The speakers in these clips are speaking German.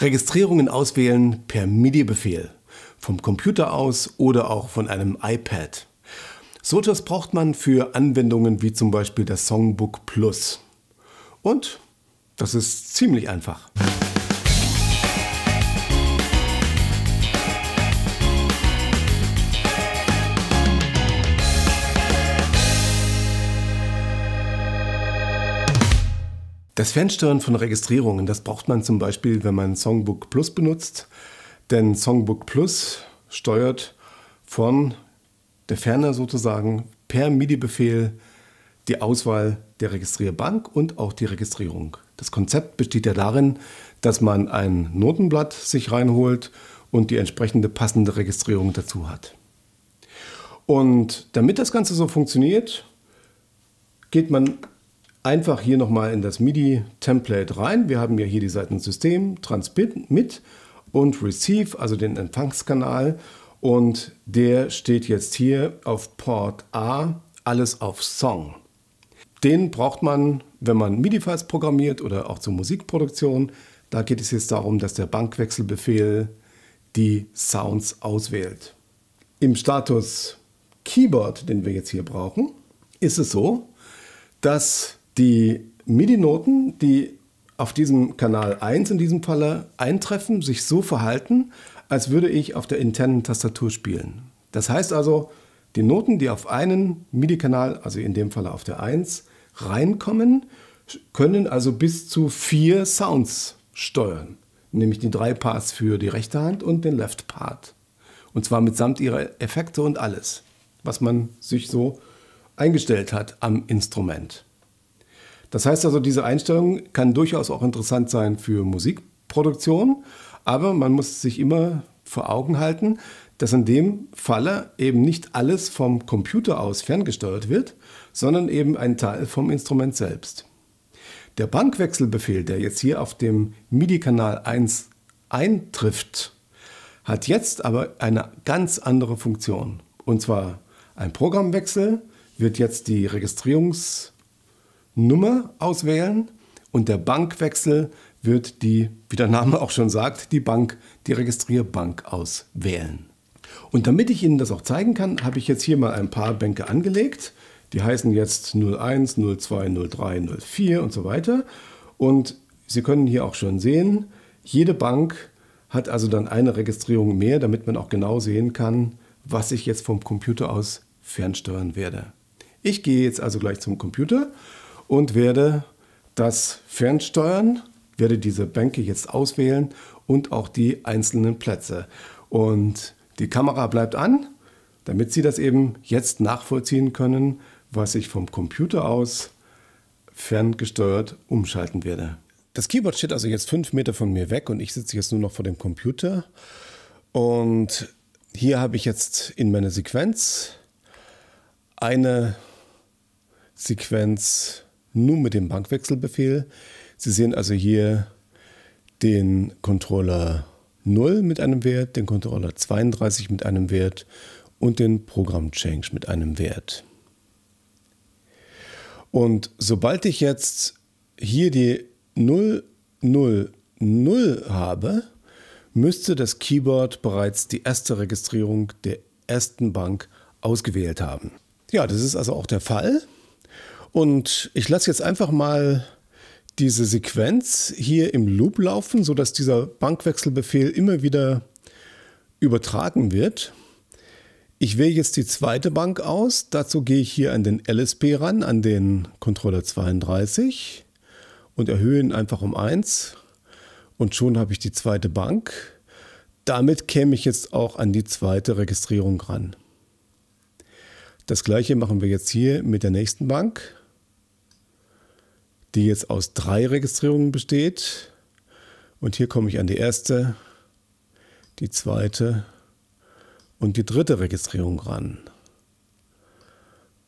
Registrierungen auswählen per MIDI-Befehl, vom Computer aus oder auch von einem iPad. So etwas braucht man für Anwendungen wie zum Beispiel das Songbook Plus. Und das ist ziemlich einfach. Das Fernsteuern von Registrierungen, das braucht man zum Beispiel, wenn man Songbook Plus benutzt. Denn Songbook Plus steuert von der Ferne sozusagen per MIDI-Befehl die Auswahl der Registrierbank und auch die Registrierung. Das Konzept besteht ja darin, dass man ein Notenblatt sich reinholt und die entsprechende passende Registrierung dazu hat. Und damit das Ganze so funktioniert, geht man einfach hier nochmal in das MIDI-Template rein. Wir haben ja hier die Seiten System, Transmit mit und Receive, also den Empfangskanal. Und der steht jetzt hier auf Port A, alles auf Song. Den braucht man, wenn man MIDI-Files programmiert oder auch zur Musikproduktion. Da geht es jetzt darum, dass der Bankwechselbefehl die Sounds auswählt. Im Status Keyboard, den wir jetzt hier brauchen, ist es so, dass die MIDI-Noten, die auf diesem Kanal 1 in diesem Falle eintreffen, sich so verhalten, als würde ich auf der internen Tastatur spielen. Das heißt also, die Noten, die auf einen MIDI-Kanal, also in dem Falle auf der 1, reinkommen, können also bis zu vier Sounds steuern. Nämlich die drei Parts für die rechte Hand und den Left Part. Und zwar mitsamt ihrer Effekte und alles, was man sich so eingestellt hat am Instrument. Das heißt also, diese Einstellung kann durchaus auch interessant sein für Musikproduktion, aber man muss sich immer vor Augen halten, dass in dem Falle eben nicht alles vom Computer aus ferngesteuert wird, sondern eben ein Teil vom Instrument selbst. Der Bankwechselbefehl, der jetzt hier auf dem MIDI-Kanal 1 eintrifft, hat jetzt aber eine ganz andere Funktion. Und zwar ein Programmwechsel wird jetzt die Registrierungs- Nummer auswählen und der Bankwechsel wird die, wie der Name auch schon sagt, die Bank, die Registrierbank auswählen. Und damit ich Ihnen das auch zeigen kann, habe ich jetzt hier mal ein paar Bänke angelegt. Die heißen jetzt 01, 02, 03, 04 und so weiter. Und Sie können hier auch schon sehen, jede Bank hat also dann eine Registrierung mehr, damit man auch genau sehen kann, was ich jetzt vom Computer aus fernsteuern werde. Ich gehe jetzt also gleich zum Computer und werde das fernsteuern, werde diese Bänke jetzt auswählen und auch die einzelnen Plätze. Und die Kamera bleibt an, damit Sie das eben jetzt nachvollziehen können, was ich vom Computer aus ferngesteuert umschalten werde. Das Keyboard steht also jetzt fünf Meter von mir weg und ich sitze jetzt nur noch vor dem Computer. Und hier habe ich jetzt in meiner Sequenz eine Sequenz nur mit dem Bankwechselbefehl. Sie sehen also hier den Controller 0 mit einem Wert, den Controller 32 mit einem Wert und den Programm Change mit einem Wert. Und sobald ich jetzt hier die 0, 0, 0 habe, müsste das Keyboard bereits die erste Registrierung der ersten Bank ausgewählt haben. Ja, das ist also auch der Fall. Und ich lasse jetzt einfach mal diese Sequenz hier im Loop laufen, sodass dieser Bankwechselbefehl immer wieder übertragen wird. Ich wähle jetzt die zweite Bank aus. Dazu gehe ich hier an den LSP ran, an den Controller 32 und erhöhe ihn einfach um 1. Und schon habe ich die zweite Bank. Damit käme ich jetzt auch an die zweite Registrierung ran. Das gleiche machen wir jetzt hier mit der nächsten Bank die jetzt aus drei Registrierungen besteht. Und hier komme ich an die erste, die zweite und die dritte Registrierung ran.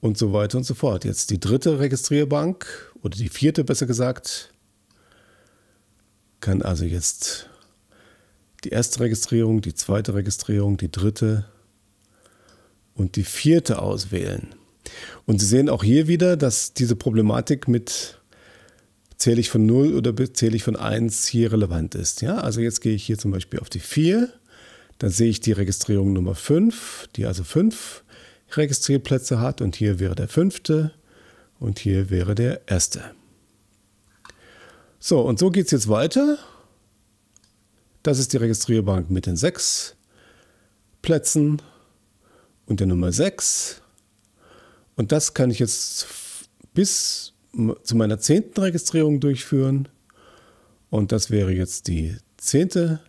Und so weiter und so fort. Jetzt die dritte Registrierbank oder die vierte besser gesagt kann also jetzt die erste Registrierung, die zweite Registrierung, die dritte und die vierte auswählen. Und Sie sehen auch hier wieder, dass diese Problematik mit zähle ich von 0 oder zähle ich von 1 hier relevant ist. Ja, also jetzt gehe ich hier zum Beispiel auf die 4, dann sehe ich die Registrierung Nummer 5, die also 5 Registrierplätze hat und hier wäre der fünfte und hier wäre der erste. So, und so geht es jetzt weiter. Das ist die Registrierbank mit den 6 Plätzen und der Nummer 6. Und das kann ich jetzt bis zu meiner zehnten Registrierung durchführen. Und das wäre jetzt die zehnte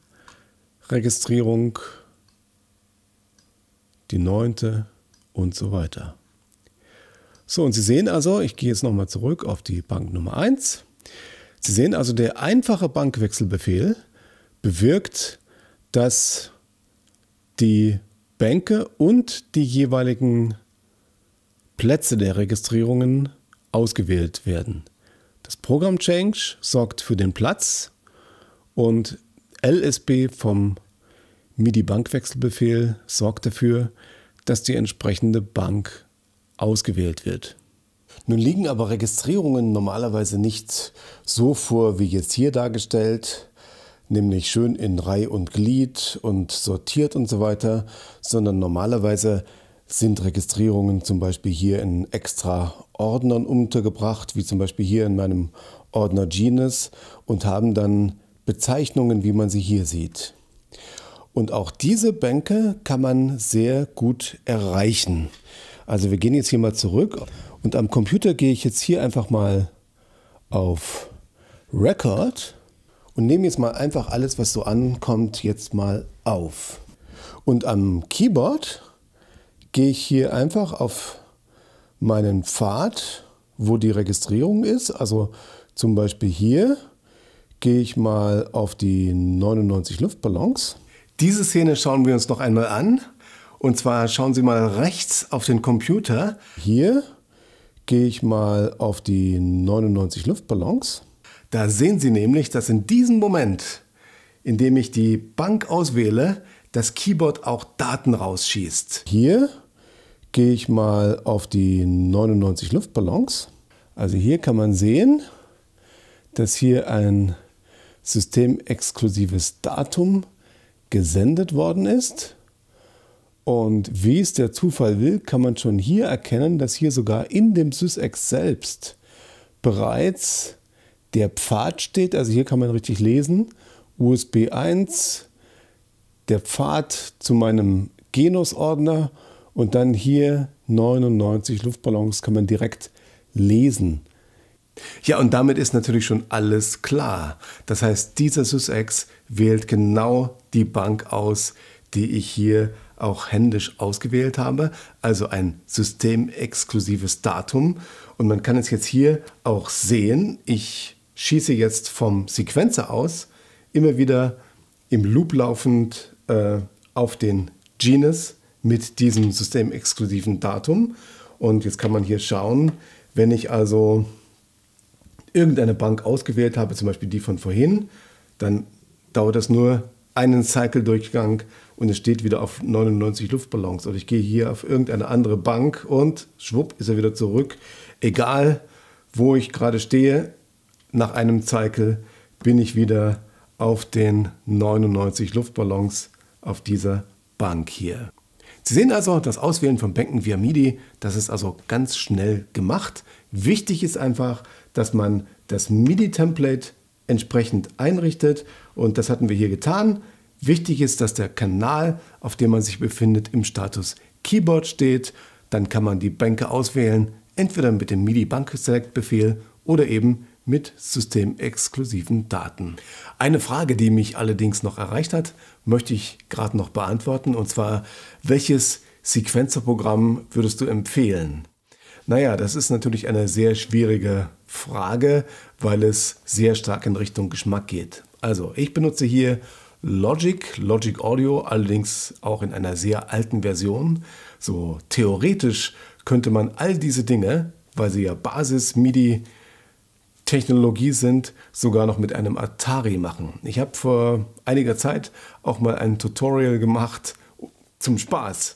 Registrierung, die neunte und so weiter. So, und Sie sehen also, ich gehe jetzt nochmal zurück auf die Bank Nummer 1. Sie sehen also, der einfache Bankwechselbefehl bewirkt, dass die Bänke und die jeweiligen Plätze der Registrierungen ausgewählt werden. Das Programm Change sorgt für den Platz und LSB vom MIDI-Bankwechselbefehl sorgt dafür, dass die entsprechende Bank ausgewählt wird. Nun liegen aber Registrierungen normalerweise nicht so vor, wie jetzt hier dargestellt, nämlich schön in Reihe und Glied und sortiert und so weiter, sondern normalerweise sind Registrierungen zum Beispiel hier in extra Ordnern untergebracht, wie zum Beispiel hier in meinem Ordner Genus, und haben dann Bezeichnungen, wie man sie hier sieht. Und auch diese Bänke kann man sehr gut erreichen. Also wir gehen jetzt hier mal zurück und am Computer gehe ich jetzt hier einfach mal auf Record und nehme jetzt mal einfach alles, was so ankommt, jetzt mal auf. Und am Keyboard gehe ich hier einfach auf meinen Pfad, wo die Registrierung ist. Also zum Beispiel hier gehe ich mal auf die 99 Luftballons. Diese Szene schauen wir uns noch einmal an. Und zwar schauen Sie mal rechts auf den Computer. Hier gehe ich mal auf die 99 Luftballons. Da sehen Sie nämlich, dass in diesem Moment, in dem ich die Bank auswähle, das Keyboard auch Daten rausschießt. Hier gehe ich mal auf die 99 Luftballons. Also hier kann man sehen, dass hier ein systemexklusives Datum gesendet worden ist. Und wie es der Zufall will, kann man schon hier erkennen, dass hier sogar in dem SysEx selbst bereits der Pfad steht. Also hier kann man richtig lesen. USB 1, der Pfad zu meinem Genus-Ordner und dann hier 99 Luftballons kann man direkt lesen. Ja, und damit ist natürlich schon alles klar. Das heißt, dieser SysEx wählt genau die Bank aus, die ich hier auch händisch ausgewählt habe, also ein systemexklusives Datum. Und man kann es jetzt hier auch sehen. Ich schieße jetzt vom Sequenzer aus, immer wieder im Loop laufend äh, auf den Genus mit diesem systemexklusiven Datum. Und jetzt kann man hier schauen, wenn ich also irgendeine Bank ausgewählt habe, zum Beispiel die von vorhin, dann dauert das nur einen Cycle-Durchgang und es steht wieder auf 99 Luftballons. Oder ich gehe hier auf irgendeine andere Bank und schwupp ist er wieder zurück. Egal, wo ich gerade stehe, nach einem Cycle bin ich wieder zurück auf den 99 Luftballons auf dieser Bank hier. Sie sehen also das Auswählen von Bänken via MIDI, das ist also ganz schnell gemacht. Wichtig ist einfach, dass man das MIDI-Template entsprechend einrichtet und das hatten wir hier getan. Wichtig ist, dass der Kanal, auf dem man sich befindet, im Status Keyboard steht. Dann kann man die Bänke auswählen, entweder mit dem MIDI Bank Select Befehl oder eben mit systemexklusiven Daten. Eine Frage, die mich allerdings noch erreicht hat, möchte ich gerade noch beantworten, und zwar, welches Sequenzerprogramm würdest du empfehlen? Naja, das ist natürlich eine sehr schwierige Frage, weil es sehr stark in Richtung Geschmack geht. Also, ich benutze hier Logic, Logic Audio, allerdings auch in einer sehr alten Version. So theoretisch könnte man all diese Dinge, weil sie ja Basis, MIDI, Technologie sind, sogar noch mit einem Atari machen. Ich habe vor einiger Zeit auch mal ein Tutorial gemacht zum Spaß.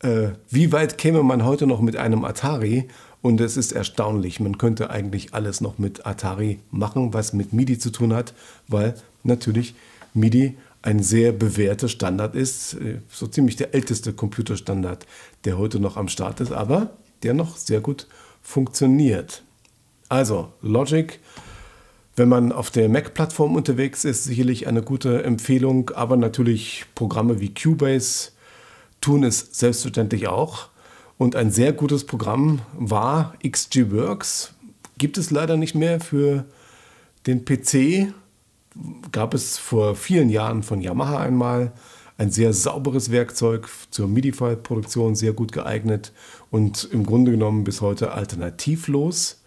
Äh, wie weit käme man heute noch mit einem Atari? Und es ist erstaunlich, man könnte eigentlich alles noch mit Atari machen, was mit MIDI zu tun hat, weil natürlich MIDI ein sehr bewährter Standard ist, äh, so ziemlich der älteste Computerstandard, der heute noch am Start ist, aber der noch sehr gut funktioniert. Also, Logic, wenn man auf der Mac-Plattform unterwegs ist, sicherlich eine gute Empfehlung, aber natürlich Programme wie Cubase tun es selbstverständlich auch. Und ein sehr gutes Programm war XGWorks. Gibt es leider nicht mehr für den PC. Gab es vor vielen Jahren von Yamaha einmal ein sehr sauberes Werkzeug zur MIDI-File-Produktion, sehr gut geeignet und im Grunde genommen bis heute alternativlos.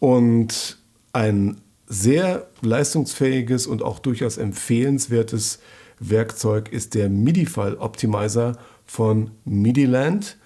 Und ein sehr leistungsfähiges und auch durchaus empfehlenswertes Werkzeug ist der MIDI-File Optimizer von MIDIland.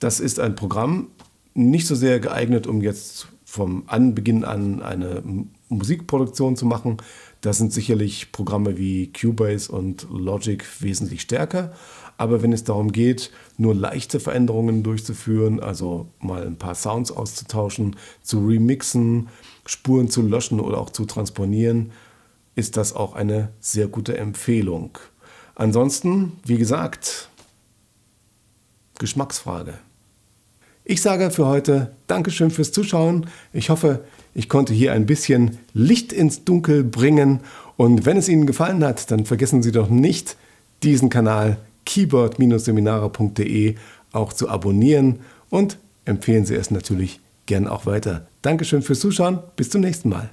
Das ist ein Programm, nicht so sehr geeignet, um jetzt vom Anbeginn an eine Musikproduktion zu machen. Da sind sicherlich Programme wie Cubase und Logic wesentlich stärker. Aber wenn es darum geht, nur leichte Veränderungen durchzuführen, also mal ein paar Sounds auszutauschen, zu remixen, Spuren zu löschen oder auch zu transponieren, ist das auch eine sehr gute Empfehlung. Ansonsten, wie gesagt, Geschmacksfrage. Ich sage für heute Dankeschön fürs Zuschauen. Ich hoffe, ich konnte hier ein bisschen Licht ins Dunkel bringen. Und wenn es Ihnen gefallen hat, dann vergessen Sie doch nicht, diesen Kanal keyboard-seminare.de auch zu abonnieren und empfehlen Sie es natürlich gern auch weiter. Dankeschön fürs Zuschauen, bis zum nächsten Mal.